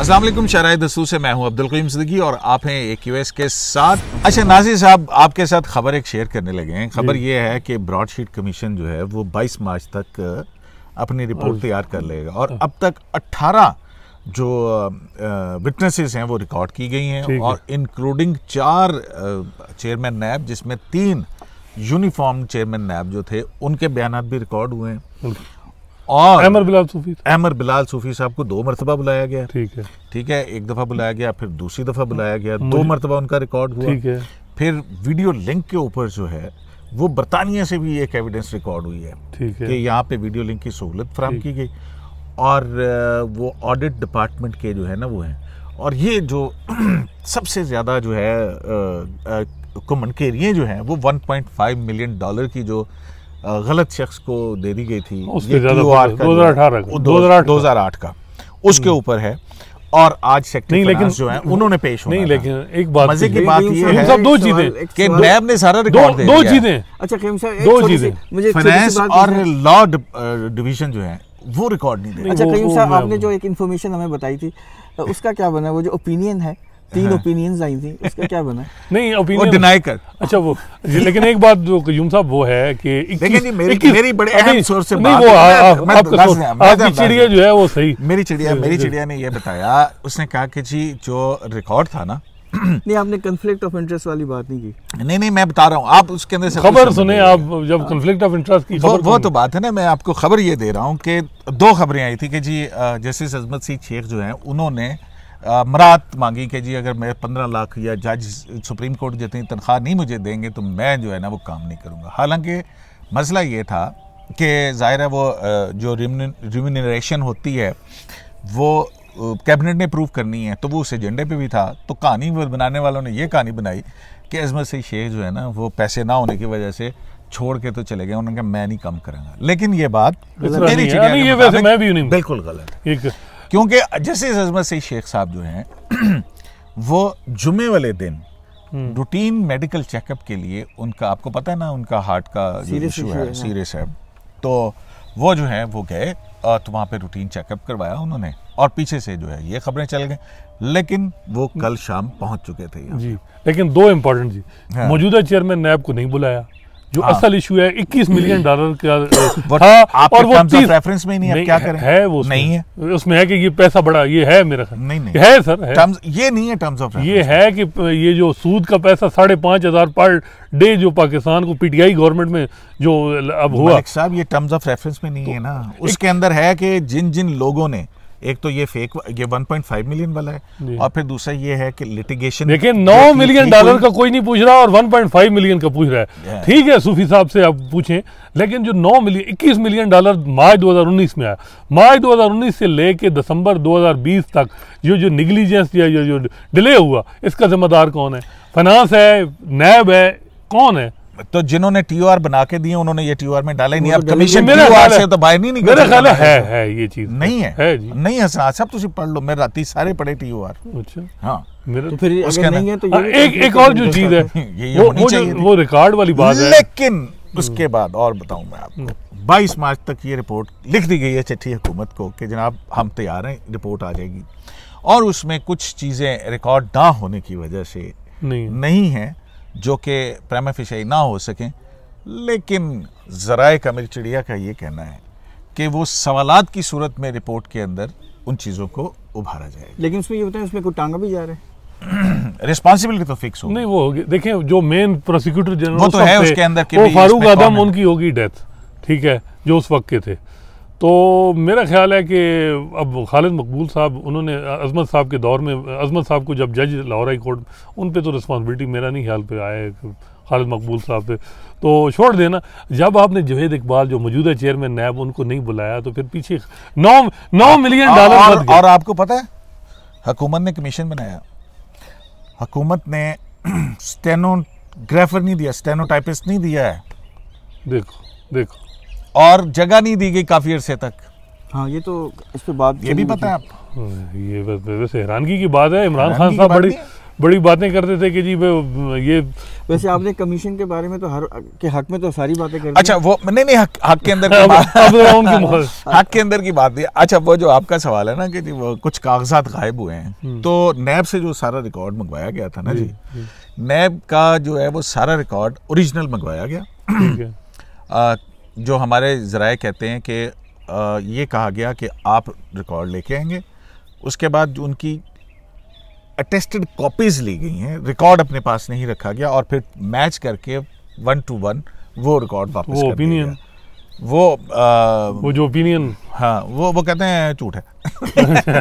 असलम शराय दसू से मैं हूँ अब्दुल करीम सदगी और आप हैं ए क्यू एस के साथ अच्छा नाजिर साहब आपके साथ खबर एक शेयर करने लगे हैं खबर ये है कि ब्रॉडशीट कमीशन जो है वो 22 मार्च तक अपनी रिपोर्ट तैयार कर लेगा और हाँ। अब तक 18 जो विटनेसेस हैं वो रिकॉर्ड की गई हैं और इंक्लूडिंग चार चेयरमैन नैब जिसमें तीन यूनिफॉर्म चेयरमैन नैब जो थे उनके बयान भी रिकॉर्ड हुए हैं और अहमर बिलाल सूफी अहमर बिलाल सूफी साहब को दो मरतबा बुलाया गया ठीक है ठीक है एक दफ़ा बुलाया गया फिर दूसरी दफ़ा बुलाया गया दो मरतबा उनका रिकॉर्ड हुआ ठीक है फिर वीडियो लिंक के ऊपर जो है वो बरतानिया से भी एक एविडेंस रिकॉर्ड हुई है ठीक है कि यहाँ पे वीडियो लिंक की सहूलत फ्राहम की गई और वो ऑडिट डिपार्टमेंट के जो है ना वो हैं और ये जो सबसे ज़्यादा जो है कुमनकेरिए जो हैं वो 1.5 मिलियन डॉलर की जो गलत शख्स को दे दी गई थी दो हजार आठ का उसके हम्म। ऊपर है और आज नहीं लेकिन जो है उन्होंने पेश नहीं लेकिन एक बात मजे तो की बात ये है सब दो चीजें कि नैब ने सारा रिकॉर्ड दो चीजें अच्छा करीम साहब दो चीजें मुझे फाइनेंस और लॉ डिवीजन जो है वो रिकॉर्ड नहीं दे अच्छा करीम साहब आपने जो एक इन्फॉर्मेशन हमें बताई थी उसका क्या बना वो जो ओपिनियन है तीन ओपिनियंस हाँ। आई थी उसका क्या बना नहीं ओपिनियन डिनाई कर अच्छा वो लेकिन एक बात जो कयूम साहब वो है कि लेकिन मेरी मेरी बड़े अहम सोर्स से नहीं वो आपकी चिड़िया जो है वो सही मेरी चिड़िया मेरी चिड़िया ने ये बताया उसने कहा कि जी जो रिकॉर्ड था ना नहीं आपने कॉन्फ्लिक्ट ऑफ इंटरेस्ट वाली बात नहीं की नहीं नहीं मैं बता रहा हूँ आप उसके अंदर से खबर सुने आप जब कॉन्फ्लिक्ट ऑफ इंटरेस्ट की वो, वो तो बात है ना मैं आपको खबर ये दे रहा हूँ कि दो खबरें आई थी कि जी जस्टिस अजमत सिंह शेख जो हैं उन्होंने मरात मांगी कि जी अगर मैं पंद्रह लाख या जज सुप्रीम कोर्ट जितनी तनख्वाह नहीं मुझे देंगे तो मैं जो है ना वो काम नहीं करूँगा हालांकि मसला ये था कि ज़ाहिर है वो जो रिम्यूनरेशन होती है वो कैबिनेट ने प्रूव करनी है तो वो उस एजेंडे पे भी था तो कहानी बनाने वालों ने ये कहानी बनाई कि अजमत से शेख जो है ना वो पैसे ना होने की वजह से छोड़ के तो चले गए उन्होंने कहा मैं नहीं कम करूँगा लेकिन ये बात बिल्कुल गलत है क्योंकि जस्टिस अजमत सईद शेख साहब जो हैं वो जुमे वाले दिन रूटीन मेडिकल चेकअप के लिए उनका आपको पता है ना उनका हार्ट का इशू है सीरियस हाँ। है तो वो जो है वो गए तो वहाँ पे रूटीन चेकअप करवाया उन्होंने और पीछे से जो है ये खबरें चल गई लेकिन वो कल शाम पहुंच चुके थे जी लेकिन दो इम्पोर्टेंट जी हाँ। मौजूदा चेयरमैन नैब को नहीं बुलाया जो हाँ। असल इशू है 21 मिलियन डॉलर का था हाँ, और वो तीस रेफरेंस में नहीं, नहीं क्या करें है वो नहीं है उसमें है कि ये पैसा बड़ा ये है मेरा सर नहीं नहीं है सर है टर्म्स ये नहीं है टर्म्स ऑफ ये है कि ये जो सूद का पैसा साढ़े पांच हजार पर डे जो पाकिस्तान को पीटीआई गवर्नमेंट में जो अब हुआ साहब ये टर्म्स ऑफ रेफरेंस में नहीं है ना तो उसके अंदर है कि जिन जिन लोगों ने एक तो ये फेक ये 1.5 मिलियन वाला है और फिर दूसरा ये है कि लिटिगेशन देखिए 9 मिलियन डॉलर का कोई नहीं पूछ रहा और 1.5 मिलियन का पूछ रहा है ठीक है सूफी साहब से आप पूछें लेकिन जो 9 मिलियन 21 मिलियन डॉलर मार्च 2019 में आया मार्च 2019 से लेके दिसंबर 2020 तक जो जो निगलीजेंस या जो, जो डिले हुआ इसका जिम्मेदार कौन है फाइनेंस है नैब है कौन है तो जिन्होंने टीओआर बना के दिए उन्होंने ये टीओआर में डाले नहीं अब तो कमीशन टीओआर से तो बाहर नहीं निकल मेरा है है ये चीज तो नहीं है, है नहीं हसना साहब ਤੁਸੀਂ ਪੜ ਲਓ ਮੈਂ ਰਾਤੀ ਸਾਰੇ टीओआर अच्छा हां मेरा तो फिर उसके नहीं है तो ये हाँ, एक एक तो और जो चीज है वो वो, वो रिकॉर्ड वाली बात है लेकिन हम्म। उसके बाद और बताऊं मैं आपको 22 मार्च तक ये रिपोर्ट लिख दी गई है चिट्ठी हुकूमत को कि जनाब हम तैयार हैं रिपोर्ट आ जाएगी और उसमें कुछ चीज़ें रिकॉर्ड ना होने की वजह से नहीं, नहीं है जो कि प्राइम फिशाई ना हो सकें लेकिन ज़राए मेरी चिड़िया का ये कहना है कि वो सवालत की सूरत में रिपोर्ट के अंदर उन चीज़ों को उभारा जाए लेकिन उसमें ये बताएं उसमें कोई टांगा भी जा रहा है रिस्पॉन्सिबिलिटी तो फिक्स होगी नहीं वो होगी देखें जो मेन प्रोसिक्यूटर जनरल वो तो है उसके अंदर वो फारूक आदम उनकी होगी डेथ ठीक है जो उस वक्त के थे तो मेरा ख्याल है कि अब खालिद मकबूल साहब उन्होंने अजमत साहब के दौर में अजमत साहब को जब जज लाहौर हाई कोर्ट उन पर तो रिस्पॉन्सिबिलिटी मेरा नहीं ख्याल पे आया खालिद मकबूल साहब पे तो छोड़ देना जब आपने जवेद इकबाल जो मौजूदा चेयरमैन नैब उनको नहीं बुलाया तो फिर पीछे नौ नौ मिलियन डॉलर और, और, आपको पता है हकूमत ने कमीशन बनाया हकूमत ने स्टेनोग्राफर नहीं दिया स्टेनोटाइपिस नहीं दिया है देखो देखो और जगह नहीं दी गई काफ़ी अरसे तक हाँ ये तो इस पर बात ये भी पता है आप हाँ, ये वैसे हैरानगी की बात है इमरान खान साहब बड़ी बड़ी बातें करते थे कि जी वे ये वैसे आपने कमीशन के बारे में तो हर के हक में तो सारी बातें कर अच्छा वो नहीं नहीं हक, हक के अंदर की बात तो हक के अंदर की बात नहीं अच्छा वो जो आपका सवाल है ना कि जी वो कुछ कागजात गायब हुए हैं हम्म। तो नैब से जो सारा रिकॉर्ड मंगवाया गया था ना जी नैब का जो है वो सारा रिकॉर्ड ओरिजिनल मंगवाया गया जो हमारे ज़राए कहते हैं कि ये कहा गया कि आप रिकॉर्ड लेके आएंगे उसके बाद उनकी अटेस्टेड कॉपीज़ ली गई हैं रिकॉर्ड अपने पास नहीं रखा गया और फिर मैच करके वन टू वन वो रिकॉर्ड वापस वो ओपिनियन वो आ, वो जो ओपिनियन हाँ वो वो कहते हैं झूठ है अच्छा,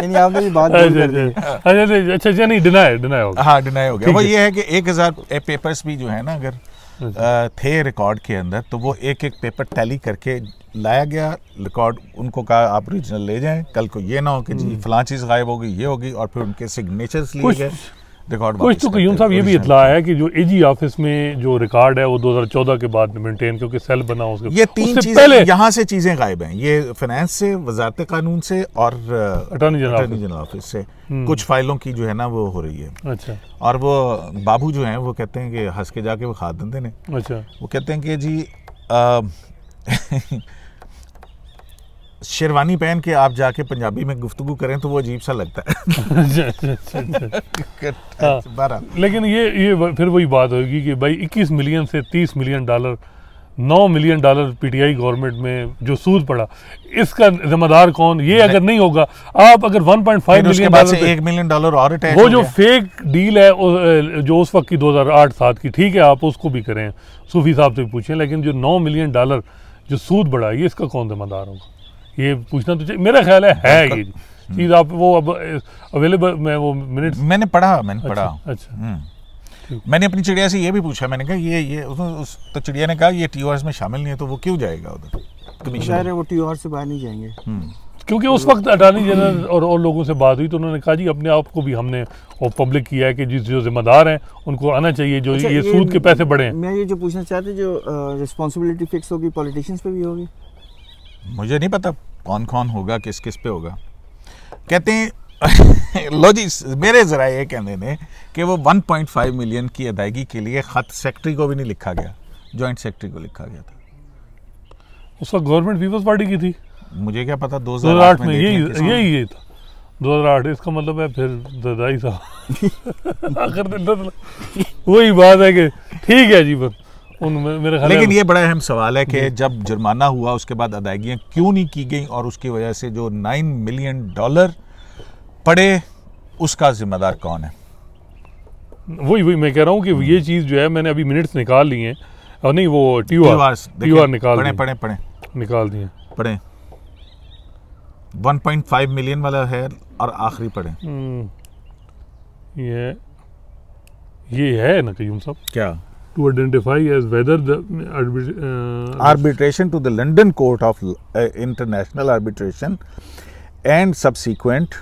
अच्छा, अच्छा, अच्छा अच्छा नहीं डिनाई डिनाई हो गया हाँ डिनाई हो गया वो ये है कि एक हज़ार पेपर्स भी जो है ना अगर थे रिकॉर्ड के अंदर तो वो एक एक पेपर टैली करके लाया गया रिकॉर्ड उनको कहा आप रीजनल ले जाएं कल को ये ना हो कि जी हम्म। फलां चीज़ गायब होगी ये होगी और फिर उनके सिग्नेचर्स लिए गए रिकॉर्ड कुछ तो, तो क्यूम साहब तो ये भी इतला है कि जो एजी ऑफिस में जो रिकॉर्ड है वो 2014 के बाद मेंटेन क्योंकि सेल बना उसके ये तीन चीजें यहाँ से चीजें गायब हैं ये फाइनेंस से वजारत कानून से और attorney general attorney general office से हम्म। कुछ फाइलों की जो है ना वो हो रही है अच्छा और वो बाबू जो है वो कहते हैं कि हंस के जाके वो खा देते हैं अच्छा वो कहते हैं कि जी शेरवानी पहन के आप जाके पंजाबी में गुफ्तगु करें तो वो अजीब सा लगता है हाँ। लेकिन ये ये फिर वही बात होगी कि भाई 21 मिलियन से 30 million dollar 9 million dollar PTI government में जो सूद पड़ा इसका जिम्मेदार कौन ये अगर नहीं होगा आप अगर 1.5 मिलियन डॉलर एक मिलियन डॉलर और वो जो फेक डील है जो उस वक्त की 2008 सात की ठीक है आप उसको भी करें सूफी साहब से पूछें लेकिन जो 9 मिलियन डॉलर जो सूद बढ़ा ये इसका कौन जिम्मेदार होगा ये पूछना तो चाहिए मेरा ख्याल है है ये चीज़ आप वो अब अवेलेबल मैं वो मिनट मैंने पढ़ा मैंने पढ़ा अच्छा, अच्छा। हम्म। मैंने अपनी चिड़िया से ये भी पूछा मैंने कहा ये ये उस, उस तो चिड़िया ने कहा ये टी में शामिल नहीं है तो वो क्यों जाएगा उधर कमीशन वो टी से बाहर नहीं जाएंगे हम्म। क्योंकि उस वक्त अटार्नी जनरल और और लोगों से बात हुई तो उन्होंने कहा जी अपने आप को भी हमने और पब्लिक किया है कि जिस जो जिम्मेदार हैं उनको आना चाहिए जो अच्छा, ये, ये सूद के पैसे बढ़े हैं मैं ये जो पूछना चाहते जो रिस्पॉन्सिबिलिटी फिक्स होगी पॉलिटिशियंस पे भी होगी मुझे नहीं पता कौन कौन होगा किस किस पे होगा कहते हैं लो जी मेरे ज़रा ये कहने ने कि वो 1.5 मिलियन की अदायगी के लिए ख़त सेक्रेटरी को भी नहीं लिखा गया जॉइंट सेक्रेटरी को लिखा गया था उसका गवर्नमेंट पीपल्स पार्टी की थी मुझे क्या पता दो हजार आठ में यही यही था दो हजार आठ इसका मतलब है फिर दादाई साहब आखिर वही बात है कि ठीक है जी बस मेरे लेकिन ये बड़ा अहम सवाल है कि जब जुर्माना हुआ उसके बाद अदायगियाँ क्यों नहीं की गई और उसकी वजह से जो नाइन मिलियन डॉलर पड़े उसका जिम्मेदार कौन है वही वही मैं कह रहा हूँ कि ये हम्म। चीज़ जो है मैंने अभी मिनट्स निकाल ली हैं और नहीं वो टी आर निकाल पढ़े पढ़े पढ़े निकाल दिए पढ़े 1.5 मिलियन वाला है और आखिरी पढ़े हम्म। ये ये है ना कयूम साहब क्या to identify as whether the arbit- uh, arbitration to the London Court of uh, International Arbitration and subsequent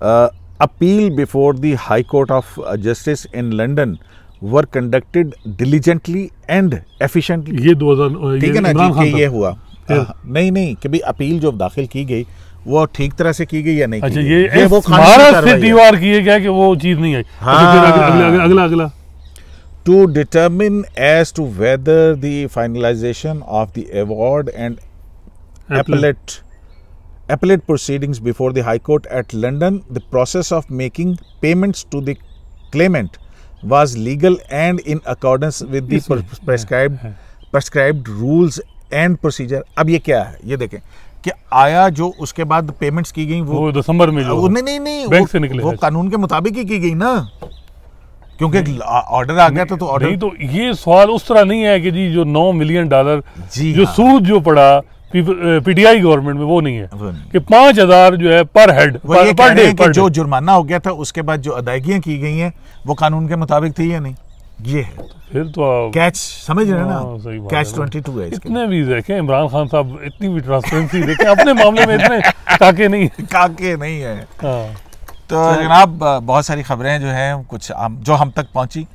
uh, appeal before the High Court of uh, Justice in London were conducted diligently and efficiently. ye 2000 ठीक है ना जी कि ये nahi आ, नहीं नहीं कि भाई appeal जो दाखिल वो ठीक तरह से की गई या नहीं अच्छा ये, ये वो से दीवार किए गया कि वो चीज़ नहीं आई हाँ। अगला अगला अगला अगला to determine as to whether the finalization of the award and appellate appellate proceedings before the High Court at London, the process of making payments to the claimant was legal and in accordance with the prescribed prescribed rules and procedure ab ye kya hai ye dekhen कि आया जो उसके बाद payments की गई वो, वो दिसंबर में जो नहीं नहीं नहीं बैंक वो, से निकले वो कानून के मुताबिक ही की गई ना क्योंकि ऑर्डर हम्म। आ गया था तो ऑर्डर तो ये सवाल उस तरह नहीं है कि जी जो नौ मिलियन डॉलर जो हाँ। सूद जो पड़ा पीटीआई गवर्नमेंट में वो नहीं है कि पांच हजार जो है पर हेड पर, पर डे पर जो जुर्माना हो गया था उसके बाद जो अदायगियां की गई हैं वो कानून के मुताबिक थी या नहीं ये है फिर तो आप कैच समझ रहे हैं ना कैच ट्वेंटी टू है इतने भी देखें इमरान खान साहब इतनी भी ट्रांसपेरेंसी देखें अपने मामले में इतने काके नहीं काके नहीं है हाँ। तो जनाब तो- बहुत सारी खबरें जो हैं कुछ हम, जो हम तक पहुंची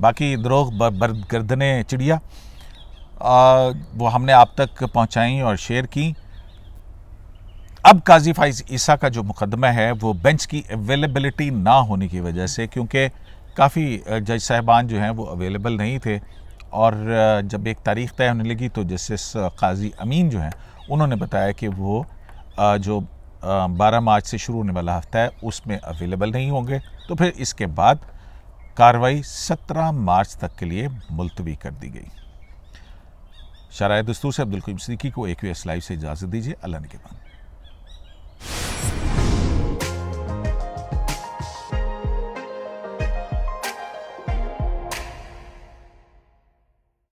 बाकी द्रोग बरगर्दने चिड़िया वो हमने आप तक पहुंचाई और शेयर की अब काजी फाइज ईसा का जो मुकदमा है वो बेंच की अवेलेबिलिटी ना होने की वजह से क्योंकि काफ़ी जज साहबान जो हैं वो अवेलेबल नहीं थे और जब एक तारीख तय होने लगी तो जस्टिस काजी अमीन जो हैं उन्होंने बताया कि वो जो बारह मार्च से शुरू होने वाला हफ्ता है उसमें अवेलेबल नहीं होंगे तो फिर इसके बाद कार्रवाई सत्रह मार्च तक के लिए मुलतवी कर दी गई शराय दस्तूर से अब्दुल करीम को एक लाइव से इजाज़त दीजिए अल्लाह के बाद